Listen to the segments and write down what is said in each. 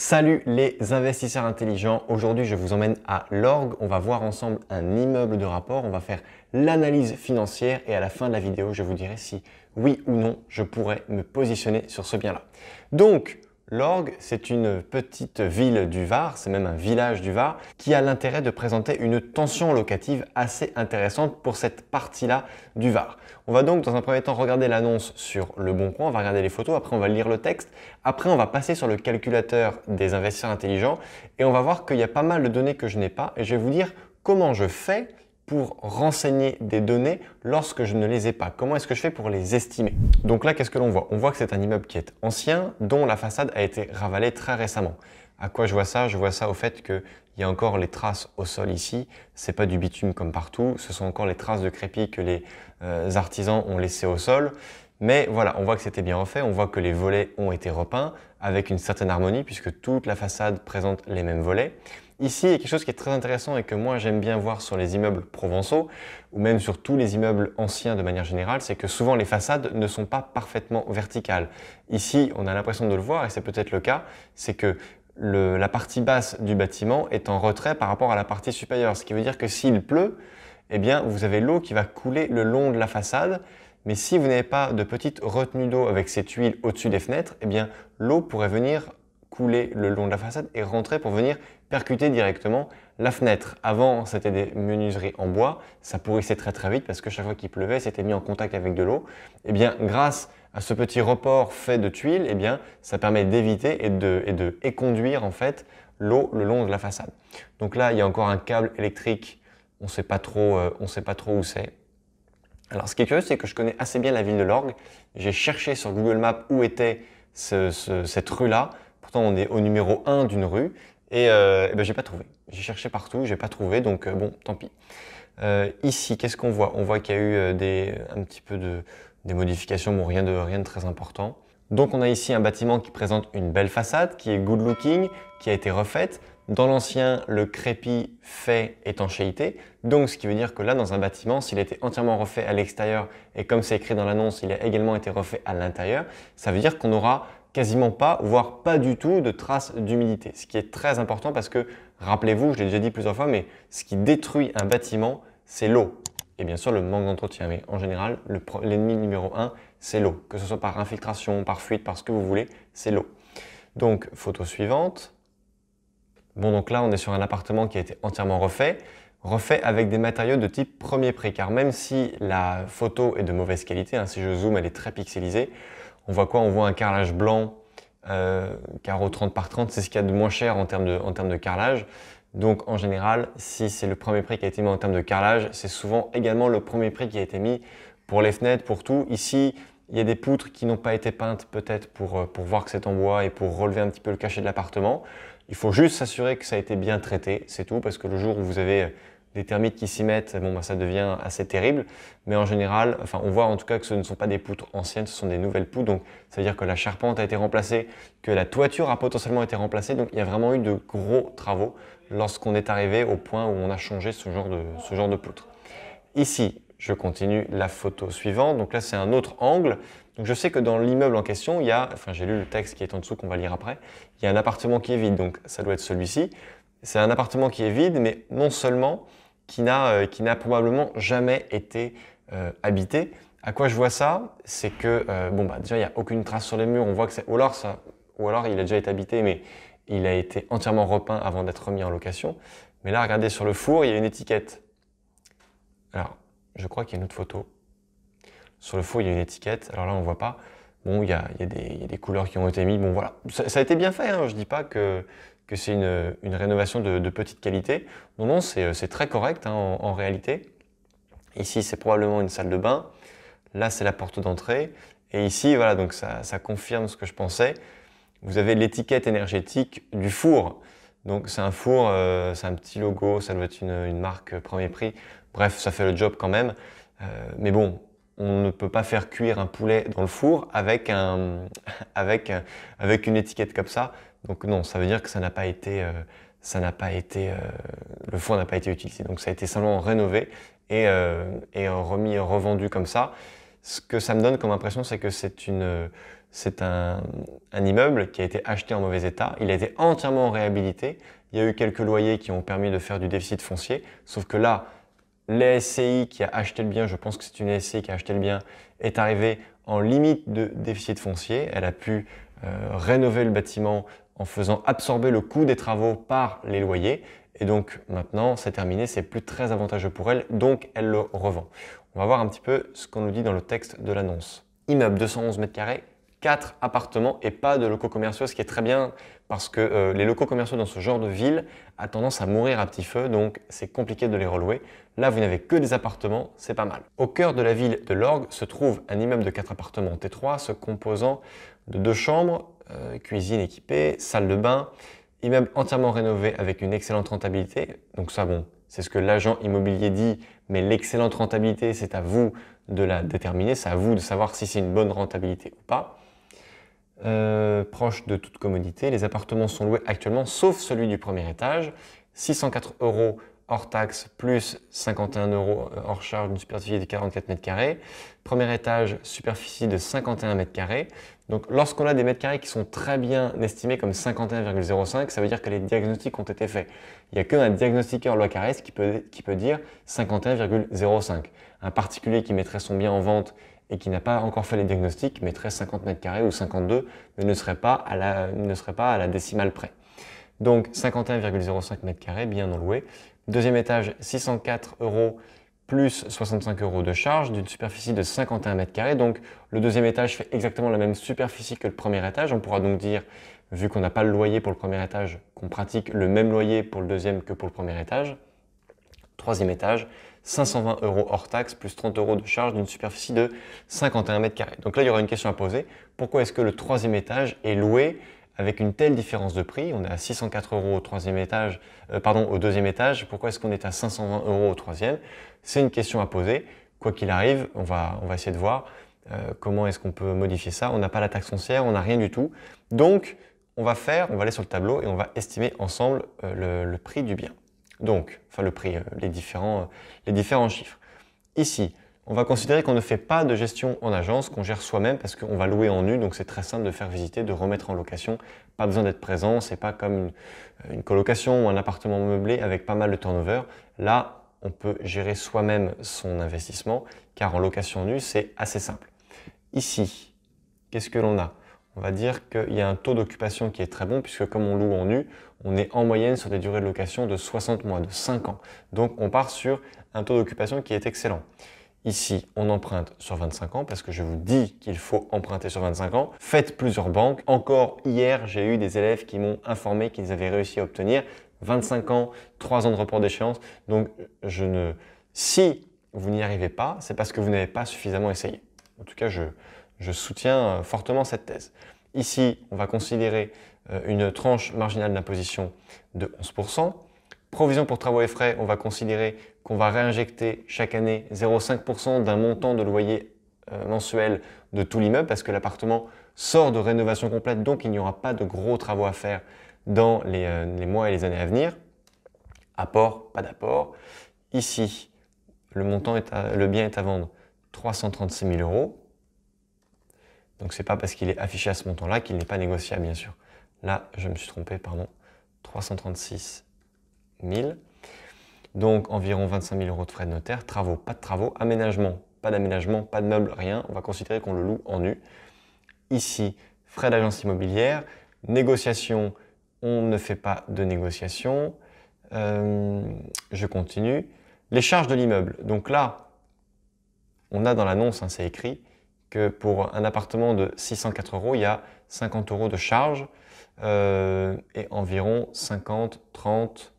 Salut les investisseurs intelligents, aujourd'hui je vous emmène à l'orgue, on va voir ensemble un immeuble de rapport, on va faire l'analyse financière et à la fin de la vidéo je vous dirai si oui ou non je pourrais me positionner sur ce bien-là. Donc L'Orgue, c'est une petite ville du Var, c'est même un village du Var, qui a l'intérêt de présenter une tension locative assez intéressante pour cette partie-là du Var. On va donc dans un premier temps regarder l'annonce sur Le Bon Coin, on va regarder les photos, après on va lire le texte, après on va passer sur le calculateur des investisseurs intelligents et on va voir qu'il y a pas mal de données que je n'ai pas et je vais vous dire comment je fais pour renseigner des données lorsque je ne les ai pas Comment est-ce que je fais pour les estimer Donc là, qu'est-ce que l'on voit On voit que c'est un immeuble qui est ancien, dont la façade a été ravalée très récemment. À quoi je vois ça Je vois ça au fait qu'il y a encore les traces au sol ici. Ce n'est pas du bitume comme partout. Ce sont encore les traces de crépi que les euh, artisans ont laissées au sol. Mais voilà, on voit que c'était bien refait. On voit que les volets ont été repeints avec une certaine harmonie puisque toute la façade présente les mêmes volets. Ici, il y a quelque chose qui est très intéressant et que moi j'aime bien voir sur les immeubles provençaux, ou même sur tous les immeubles anciens de manière générale, c'est que souvent les façades ne sont pas parfaitement verticales. Ici, on a l'impression de le voir, et c'est peut-être le cas, c'est que la partie basse du bâtiment est en retrait par rapport à la partie supérieure, ce qui veut dire que s'il pleut, eh bien, vous avez l'eau qui va couler le long de la façade, mais si vous n'avez pas de petite retenue d'eau avec ces tuiles au-dessus des fenêtres, eh bien, l'eau pourrait venir couler le long de la façade et rentrer pour venir percuter directement la fenêtre. Avant, c'était des menuiseries en bois, ça pourrissait très très vite parce que chaque fois qu'il pleuvait, c'était mis en contact avec de l'eau. Et eh bien, grâce à ce petit report fait de tuiles, eh bien, ça permet d'éviter et de, éconduire en fait l'eau le long de la façade. Donc là, il y a encore un câble électrique, on ne sait pas trop, euh, sait pas trop où c'est. Alors ce qui est curieux, c'est que je connais assez bien la ville de Lorgue. J'ai cherché sur Google Maps où était cette rue-là. Pourtant, on est au numéro 1 d'une rue. Et, euh, et ben, j'ai pas trouvé. J'ai cherché partout, j'ai pas trouvé, donc euh, bon, tant pis. Euh, ici, qu'est-ce qu'on voit On voit qu'il y a eu euh, un petit peu de, des modifications, mais rien de, rien de très important. Donc on a ici un bâtiment qui présente une belle façade, qui est good looking, qui a été refaite. Dans l'ancien, le crépi fait étanchéité, donc ce qui veut dire que là, dans un bâtiment, s'il était entièrement refait à l'extérieur, et comme c'est écrit dans l'annonce, il a également été refait à l'intérieur, ça veut dire qu'on aura quasiment pas, voire pas du tout de traces d'humidité. Ce qui est très important parce que, rappelez-vous, je l'ai déjà dit plusieurs fois, mais ce qui détruit un bâtiment, c'est l'eau. Et bien sûr, le manque d'entretien. Mais en général, l'ennemi numéro un, c'est l'eau. Que ce soit par infiltration, par fuite, par ce que vous voulez, c'est l'eau. Donc, photo suivante. Bon, donc là, on est sur un appartement qui a été entièrement refait. Refait avec des matériaux de type premier prix, car même si la photo est de mauvaise qualité, hein, si je zoome, elle est très pixelisée, on voit quoi On voit un carrelage blanc, euh, carreau 30 par 30, c'est ce qu'il y a de moins cher en termes de, en de carrelage. Donc en général, si c'est le premier prix qui a été mis en termes de carrelage, c'est souvent également le premier prix qui a été mis pour les fenêtres, pour tout. Ici, il y a des poutres qui n'ont pas été peintes peut-être pour, euh, pour voir que c'est en bois et pour relever un petit peu le cachet de l'appartement. Il faut juste s'assurer que ça a été bien traité, c'est tout, parce que le jour où vous avez des termites qui s'y mettent, bon, bah, ça devient assez terrible. Mais en général, enfin, on voit en tout cas que ce ne sont pas des poutres anciennes, ce sont des nouvelles poutres. Donc, ça veut dire que la charpente a été remplacée, que la toiture a potentiellement été remplacée. Donc, il y a vraiment eu de gros travaux lorsqu'on est arrivé au point où on a changé ce genre de, ce genre de poutre. Ici, je continue la photo suivante. Donc là, c'est un autre angle. Donc je sais que dans l'immeuble en question, il y a, enfin j'ai lu le texte qui est en dessous qu'on va lire après, il y a un appartement qui est vide, donc ça doit être celui-ci. C'est un appartement qui est vide, mais non seulement euh, qui n'a probablement jamais été euh, habité. À quoi je vois ça C'est que, euh, bon, bah, déjà, il n'y a aucune trace sur les murs, on voit que c'est. Ou alors, ça... Ou alors, il a déjà été habité, mais il a été entièrement repeint avant d'être remis en location. Mais là, regardez sur le four, il y a une étiquette. Alors, je crois qu'il y a une autre photo. Sur le four, il y a une étiquette. Alors là, on ne voit pas. Bon, il y, a, des, couleurs qui ont été mises. Bon, voilà. Ça, a été bien fait. Hein. Je ne dis pas que que c'est une, rénovation de, petite qualité. Non, non, c'est euh, très correct hein, en, réalité. Ici, c'est probablement une salle de bain. Là, c'est la porte d'entrée. Et ici, voilà, donc ça, ça, confirme ce que je pensais. Vous avez l'étiquette énergétique du four. Donc, c'est un four, euh, c'est un petit logo, ça doit être une, marque premier prix. Bref, ça fait le job quand même. Euh, mais bon, on ne peut pas faire cuire un poulet dans le four avec, avec, une étiquette comme ça. Donc non, ça veut dire que ça n'a pas été, euh, ça n'a pas été, euh, le four n'a pas été utilisé. Donc ça a été simplement rénové et, euh, et remis, revendu comme ça. Ce que ça me donne comme impression, c'est que c'est une, c'est un, un immeuble qui a été acheté en mauvais état. Il a été entièrement réhabilité. Il y a eu quelques loyers qui ont permis de faire du déficit foncier. Sauf que là, L'ESCI qui a acheté le bien, je pense que c'est une SCI qui a acheté le bien, est arrivée en limite de déficit foncier. Elle a pu euh, rénover le bâtiment en faisant absorber le coût des travaux par les loyers. Et donc maintenant, c'est terminé, c'est plus très avantageux pour elle, donc elle le revend. On va voir un petit peu ce qu'on nous dit dans le texte de l'annonce. Immeuble 211 m2, 4 appartements et pas de locaux commerciaux, ce qui est très bien parce que euh, les locaux commerciaux dans ce genre de ville a tendance à mourir à petit feu, donc c'est compliqué de les relouer. Là, vous n'avez que des appartements, c'est pas mal. Au cœur de la ville de Lorgue se trouve un immeuble de 4 appartements T3 se composant de deux chambres, euh, cuisine équipée, salle de bain, immeuble entièrement rénové avec une excellente rentabilité. Donc ça, bon, c'est ce que l'agent immobilier dit, mais l'excellente rentabilité, c'est à vous de la déterminer, c'est à vous de savoir si c'est une bonne rentabilité ou pas. Euh, proche de toute commodité. Les appartements sont loués actuellement, sauf celui du premier étage, 604 euros hors taxe plus 51 euros euh, hors charge d'une superficie de 44 mètres carrés. Premier étage, superficie de 51 mètres carrés. Donc lorsqu'on a des mètres carrés qui sont très bien estimés comme 51,05, ça veut dire que les diagnostics ont été faits. Il n'y a qu'un diagnostiqueur loi Carès qui qui peut dire 51,05. Un particulier qui mettrait son bien en vente et qui n'a pas encore fait les diagnostics, mettrait 50 mètres carrés ou 52, mais ne serait pas à la, ne serait pas à la décimale près. Donc 51,05 mètres carrés, bien non loué. Deuxième étage, 604 euros plus 65 euros de charge d'une superficie de 51 mètres carrés. Donc le deuxième étage fait exactement la même superficie que le premier étage. On pourra donc dire, vu qu'on n'a pas le loyer pour le premier étage, qu'on pratique le même loyer pour le deuxième que pour le premier étage. Troisième étage, 520 euros hors taxe plus 30 euros de charge d'une superficie de 51 mètres carrés. Donc là, il y aura une question à poser. Pourquoi est-ce que le troisième étage est loué avec une telle différence de prix On est à 604 euros au troisième étage, euh, pardon, au deuxième étage. Pourquoi est-ce qu'on est à 520 euros au troisième C'est une question à poser. Quoi qu'il arrive, on va, on va essayer de voir euh, comment est-ce qu'on peut modifier ça. On n'a pas la taxe foncière, on n'a rien du tout. Donc, on va faire, on va aller sur le tableau et on va estimer ensemble euh, le prix du bien. Donc, enfin le prix, euh, les différents, euh, les différents chiffres. Ici, on va considérer qu'on ne fait pas de gestion en agence, qu'on gère soi-même parce qu'on va louer en nu, donc c'est très simple de faire visiter, de remettre en location, pas besoin d'être présent, c'est pas comme une, euh, une, colocation ou un appartement meublé avec pas mal de turnover. Là, on peut gérer soi-même son investissement car en location nue, c'est assez simple. Ici, qu'est-ce que l'on a on va dire qu'il y a un taux d'occupation qui est très bon, puisque comme on loue en nu, on est en moyenne sur des durées de location de 60 mois, de 5 ans. Donc on part sur un taux d'occupation qui est excellent. Ici, on emprunte sur 25 ans parce que je vous dis qu'il faut emprunter sur 25 ans. Faites plusieurs banques. Encore hier, j'ai eu des élèves qui m'ont informé qu'ils avaient réussi à obtenir 25 ans, 3 ans de report d'échéance. Donc, je ne... si vous n'y arrivez pas, c'est parce que vous n'avez pas suffisamment essayé. En tout cas, je, je soutiens euh, fortement cette thèse. Ici, on va considérer euh, une tranche marginale d'imposition de 11%. Provision pour travaux et frais, on va considérer qu'on va réinjecter chaque année 0,5% d'un montant de loyer euh, mensuel de tout l'immeuble parce que l'appartement sort de rénovation complète, donc il n'y aura pas de gros travaux à faire dans les, mois et les années à venir. Apport, pas d'apport. Ici, le, montant est le bien est à vendre 336 000 euros. Donc c'est pas parce qu'il est affiché à ce montant-là qu'il n'est pas négociable, bien sûr. Là, je me suis trompé, pardon, 336 000. Donc environ 25 000 euros de frais de notaire, travaux, pas de travaux, aménagement, pas d'aménagement, pas de meubles, rien. On va considérer qu'on le loue en nu. Ici, frais d'agence immobilière, négociation, on ne fait pas de négociation. Euh, je continue. Les charges de l'immeuble. Donc là, on a dans l'annonce, hein, c'est écrit, que pour un appartement de 604 euros, il y a 50 euros de charges euh, et environ 50, 30,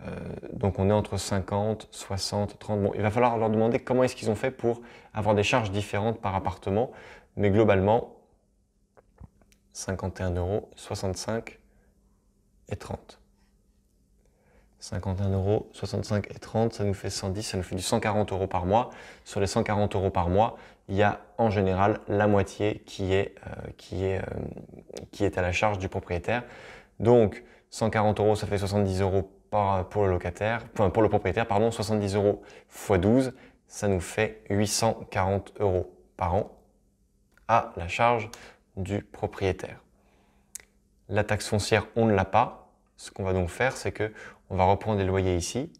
euh, donc on est entre 50, 60, 30. Bon, il va falloir leur demander comment est-ce qu'ils ont fait pour avoir des charges différentes par appartement, mais globalement, 51 euros, 65 et 30. 51 euros, 65 et 30, ça nous fait 110, ça nous fait du 140 euros par mois. Sur les 140 euros par mois, il y a en général la moitié qui est, euh, qui est, euh, qui est à la charge du propriétaire. Donc 140 euros, ça fait 70 euros par, pour le locataire, pour le propriétaire, pardon, 70 euros x 12, ça nous fait 840 euros par an à la charge du propriétaire. La taxe foncière, on ne l'a pas, ce qu'on va donc faire, c'est que on va reprendre les loyers ici,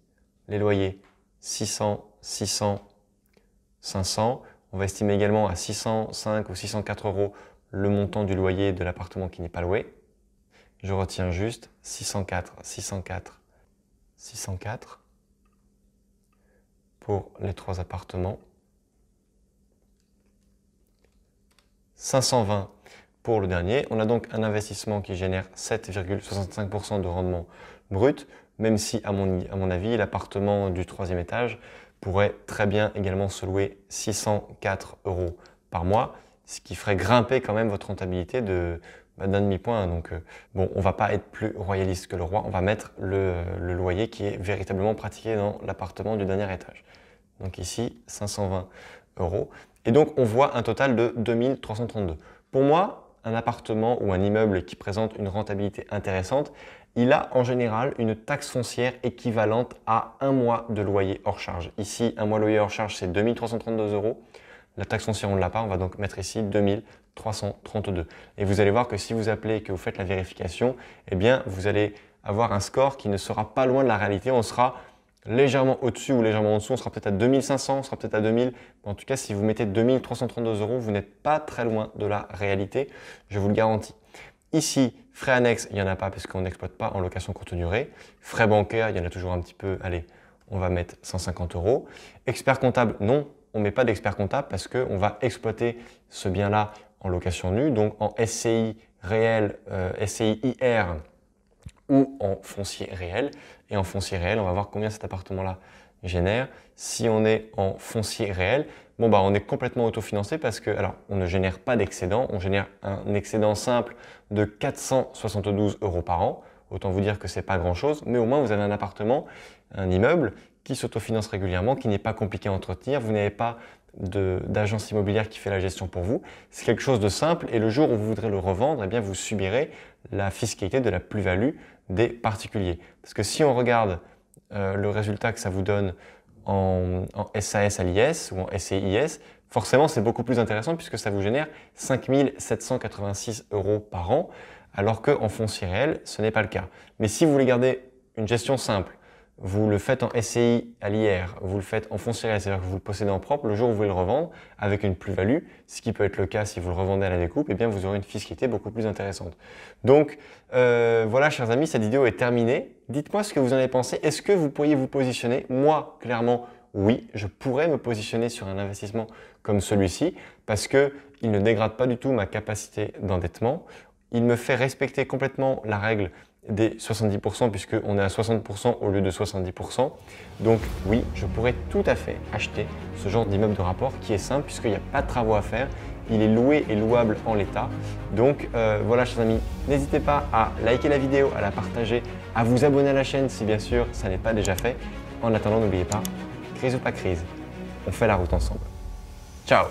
les loyers 600, 600, 500. On va estimer également à 605 ou 604 euros le montant du loyer de l'appartement qui n'est pas loué. Je retiens juste 604, 604, 604 pour les trois appartements. 520 pour le dernier. On a donc un investissement qui génère 7,65% de rendement brut, même si, à mon, avis, l'appartement du troisième étage pourrait très bien également se louer 604 euros par mois, ce qui ferait grimper quand même votre rentabilité de bah, d'un demi-point. Donc euh, bon, on va pas être plus royaliste que le roi, on va mettre le, le loyer qui est véritablement pratiqué dans l'appartement du dernier étage. Donc ici, 520 euros. Et donc on voit un total de 2332. Pour moi, un appartement ou un immeuble qui présente une rentabilité intéressante, il a en général une taxe foncière équivalente à un mois de loyer hors charge. Ici, un mois de loyer hors charge, c'est 2332 euros. La taxe foncière, on ne l'a pas, on va donc mettre ici 2332. Et vous allez voir que si vous appelez et que vous faites la vérification, eh bien, vous allez avoir un score qui ne sera pas loin de la réalité. On sera légèrement au-dessus ou légèrement en dessous. On sera peut-être à 2500, on sera peut-être à 2000. en tout cas, si vous mettez 2332 euros, vous n'êtes pas très loin de la réalité, je vous le garantis. Ici, frais annexes, il n'y en a pas parce qu'on n'exploite pas en location courte durée. Frais bancaires, il y en a toujours un petit peu. Allez, on va mettre 150 euros. Expert comptable, non, on ne met pas d'expert comptable parce qu'on va exploiter ce bien-là en location nue, donc en SCI réel, euh, SCI IR ou en foncier réel et en foncier réel, on va voir combien cet appartement-là génère. Si on est en foncier réel, bon bah on est complètement autofinancé parce que alors on ne génère pas d'excédent, on génère un excédent simple de 472 euros par an. Autant vous dire que c'est pas grand chose, mais au moins vous avez un appartement, un immeuble qui s'autofinance régulièrement, qui n'est pas compliqué à entretenir. Vous n'avez pas d'agence immobilière qui fait la gestion pour vous. C'est quelque chose de simple et le jour où vous voudrez le revendre, eh bien vous subirez la fiscalité de la plus-value des particuliers. Parce que si on regarde euh, le résultat que ça vous donne en, SAS à l'IS ou en SCIS, e forcément c'est beaucoup plus intéressant puisque ça vous génère 5786 euros par an, alors qu'en foncier réel, ce n'est pas le cas. Mais si vous voulez garder une gestion simple, vous le faites en SCI à l'IR, vous le faites en foncière, c'est-à-dire que vous le possédez en propre, le jour où vous voulez le revendre, avec une plus-value, ce qui peut être le cas si vous le revendez à la découpe, et eh bien vous aurez une fiscalité beaucoup plus intéressante. Donc euh, voilà, chers amis, cette vidéo est terminée. Dites-moi ce que vous en avez pensé. Est-ce que vous pourriez vous positionner Moi, clairement, oui, je pourrais me positionner sur un investissement comme celui-ci, parce que il ne dégrade pas du tout ma capacité d'endettement. Il me fait respecter complètement la règle des 70% puisqu'on est à 60% au lieu de 70%. Donc oui, je pourrais tout à fait acheter ce genre d'immeuble de rapport qui est simple puisqu'il n'y a pas de travaux à faire. Il est loué et louable en l'état. Donc euh, voilà chers amis, n'hésitez pas à liker la vidéo, à la partager, à vous abonner à la chaîne si bien sûr ça n'est pas déjà fait. En attendant, n'oubliez pas, crise ou pas crise, on fait la route ensemble. Ciao